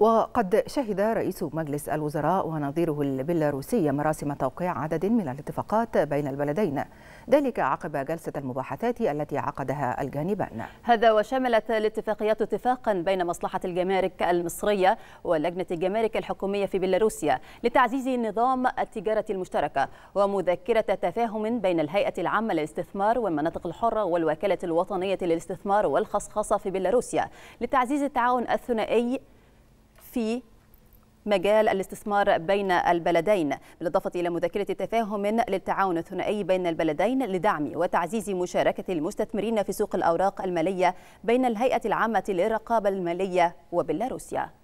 وقد شهد رئيس مجلس الوزراء ونظيره البيلاروسي مراسم توقيع عدد من الاتفاقات بين البلدين ذلك عقب جلسة المباحثات التي عقدها الجانبان هذا وشملت الاتفاقيات اتفاقا بين مصلحة الجمارك المصرية ولجنة الجمارك الحكومية في بيلاروسيا لتعزيز نظام التجارة المشتركة ومذكرة تفاهم بين الهيئة العامة للاستثمار والمناطق الحرة والوكالة الوطنية للاستثمار والخصخصة في بيلاروسيا لتعزيز التعاون الثنائي في مجال الاستثمار بين البلدين بالإضافة إلى مذكرة تفاهم للتعاون الثنائي بين البلدين لدعم وتعزيز مشاركة المستثمرين في سوق الأوراق المالية بين الهيئة العامة للرقابة المالية وبيلاروسيا